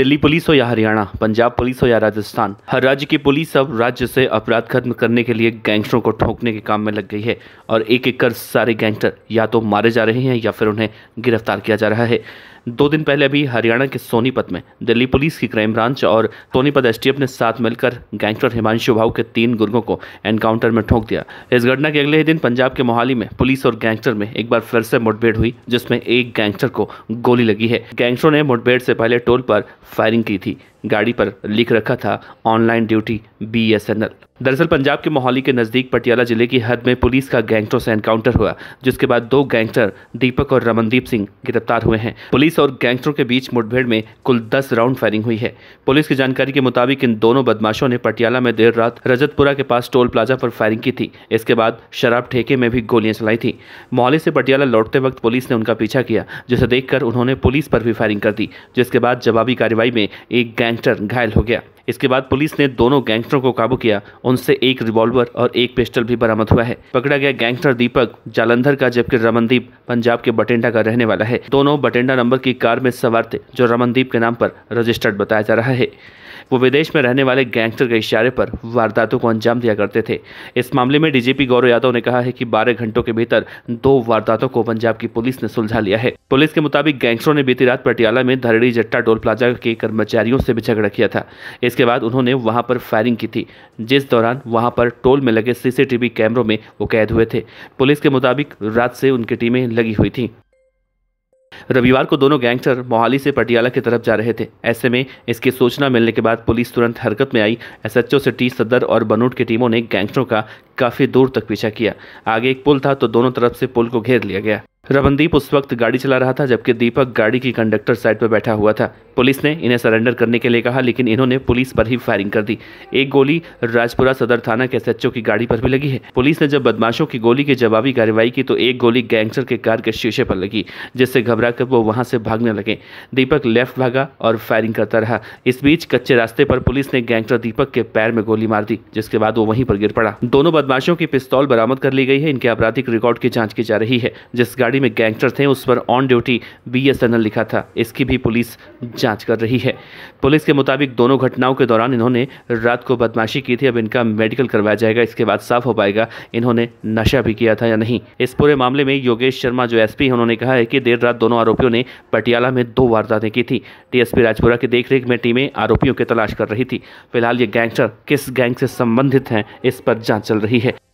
Delhi police हो या Haryana Punjab police हो या राजस्थान हर राज्य की पुलिस अब राज्य से अपराध खत्म करने के लिए गैंगस्टरों को ठोकने के काम में लग गई है और एक एक कर सारे गैंगस्टर या तो मारे जा रहे हैं या फिर उन्हें गिरफ्तार किया जा रहा है दो दिन पहले अभी हरियाणा के सोनीपत में दिल्ली पुलिस की क्राइम ब्रांच और सोनीपत एस ने साथ मिलकर गैंगस्टर हिमांशु भाव के तीन गुर्गों को एनकाउंटर में ठोक दिया इस घटना के अगले ही दिन पंजाब के मोहाली में पुलिस और गैंगस्टर में एक बार फिर से मुठभेड़ हुई जिसमें एक गैंगस्टर को गोली लगी है गैंगस्टरों ने मुठभेड़ से पहले टोल पर फायरिंग की थी गाड़ी पर लिख रखा था online duty B S N L दरअसल पंजाब के मोहाली के नज़दीक पटियाला जिले की हद में पुलिस का गैंगस्टरों से एनकाउंटर हुआ जिसके बाद दो गैंगस्टर दीपक और रमनदीप सिंह गिरफ्तार हुए हैं पुलिस और गैंगस्टरों के बीच मुठभेड़ में कुल दस राउंड फायरिंग हुई है पुलिस की जानकारी के मुताबिक इन दोनों बदमाशों ने पटियाला में देर रात रजतपुरा के पास टोल प्लाजा पर फायरिंग की थी इसके बाद शराब ठेके में भी गोलियां चलाई थी मोहाली से पटियाला लौटते वक्त पुलिस ने उनका पीछा किया जिसे देखकर उन्होंने पुलिस पर भी फायरिंग कर दी जिसके बाद जवाबी कार्रवाई में एक गैंग गैंगस्टर घायल हो गया इसके बाद पुलिस ने दोनों गैंगस्टरों को काबू किया उनसे एक रिवॉल्वर और एक पिस्टल भी बरामद हुआ है पकड़ा गया गैंगस्टर दीपक जालंधर का जबकि रमनदीप पंजाब के बटेंडा का रहने वाला है दोनों बटेंडा नंबर की कार में सवार थे जो रमनदीप के नाम पर रजिस्टर्ड बताया जा रहा है वो विदेश में रहने वाले गैंगस्टर के इशारे पर वारदातों को अंजाम दिया करते थे इस मामले में डीजीपी गौरव यादव ने कहा है कि बारह घंटों के भीतर दो वारदातों को पंजाब की पुलिस ने सुलझा लिया है पुलिस के मुताबिक गैंगस्टरों ने बीती रात पटियाला में धरड़ी जट्टा टोल प्लाजा के कर्मचारियों से भी झगड़ा किया था इसके बाद उन्होंने वहां पर फायरिंग की थी जिस दौरान वहां पर टोल में लगे सीसीटीवी कैमरों में वो कैद हुए थे पुलिस के मुताबिक रात से उनकी टीमें लगी हुई थी रविवार को दोनों गैंगस्टर मोहाली से पटियाला की तरफ जा रहे थे ऐसे में इसकी सूचना मिलने के बाद पुलिस तुरंत हरकत में आई एसएचओ से टी सदर और बनूट की टीमों ने गैंगस्टरों का काफ़ी दूर तक पीछा किया आगे एक पुल था तो दोनों तरफ से पुल को घेर लिया गया रमनदीप उस वक्त गाड़ी चला रहा था जबकि दीपक गाड़ी की कंडक्टर साइड पर बैठा हुआ था पुलिस ने इन्हें सरेंडर करने के लिए कहा लेकिन इन्होंने पुलिस पर ही फायरिंग कर दी एक गोली राजपुरा सदर थाना के एस की गाड़ी पर भी लगी है पुलिस ने जब बदमाशों की गोली की जवाबी कार्रवाई की तो एक गोली गैंगस्टर के कार के शीशे पर लगी जिससे घबरा कर वो वहाँ से भागने लगे दीपक लेफ्ट भागा और फायरिंग करता रहा इस बीच कच्चे रास्ते पर पुलिस ने गैंगस्टर दीपक के पैर में गोली मार दी जिसके बाद वो वहीं पर गिर पड़ा दोनों बदमाशों की पिस्तौल बरामद कर ली गई है इनके आपराधिक रिकॉर्ड की जाँच की जा रही है जिस गाड़ी गाड़ी में गैंगस्टर थे उस पर ऑन ड्यूटी बीएसएनएल लिखा था इसकी भी पुलिस जांच कर रही है पुलिस के मुताबिक दोनों घटनाओं के दौरान इन्होंने रात को बदमाशी की थी अब इनका मेडिकल करवाया जाएगा इसके बाद साफ हो पाएगा इन्होंने नशा भी किया था या नहीं इस पूरे मामले में योगेश शर्मा जो एसपी है उन्होंने कहा है कि देर रात दोनों आरोपियों ने पटियाला में दो वारदातें की थी टीएसपी राजपुरा की देखरेख में टीमें आरोपियों की तलाश कर रही थी फिलहाल ये गैंगस्टर किस गैंग से संबंधित हैं इस पर जाँच चल रही है